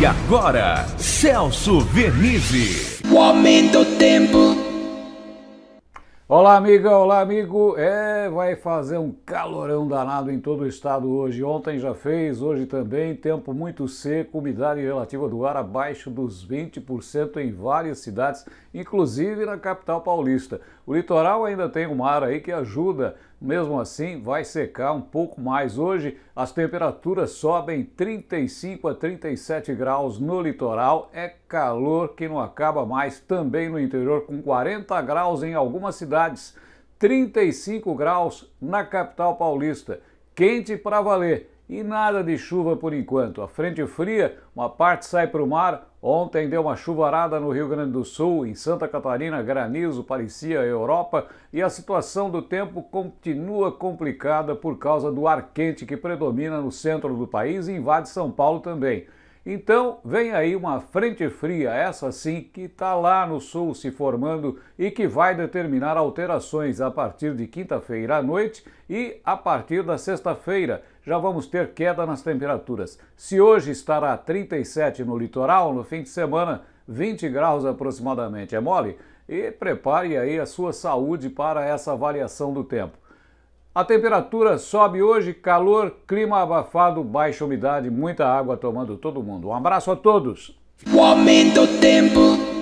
E agora, Celso Vernizzi. O aumento do tempo. Olá, amiga, olá, amigo. É, vai fazer um calorão danado em todo o estado hoje. Ontem já fez, hoje também. Tempo muito seco, umidade relativa do ar abaixo dos 20% em várias cidades, inclusive na capital paulista. O litoral ainda tem um mar aí que ajuda mesmo assim, vai secar um pouco mais hoje. As temperaturas sobem 35 a 37 graus no litoral. É calor que não acaba mais também no interior, com 40 graus em algumas cidades, 35 graus na capital paulista. Quente para valer. E nada de chuva por enquanto. A frente fria, uma parte sai para o mar. Ontem deu uma chuvarada no Rio Grande do Sul, em Santa Catarina, granizo, parecia a Europa. E a situação do tempo continua complicada por causa do ar quente que predomina no centro do país e invade São Paulo também. Então, vem aí uma frente fria, essa sim, que está lá no sul se formando e que vai determinar alterações a partir de quinta-feira à noite e a partir da sexta-feira. Já vamos ter queda nas temperaturas. Se hoje estará 37 no litoral, no fim de semana, 20 graus aproximadamente. É mole? E prepare aí a sua saúde para essa variação do tempo. A temperatura sobe hoje, calor, clima abafado, baixa umidade, muita água tomando todo mundo. Um abraço a todos. O aumento do tempo.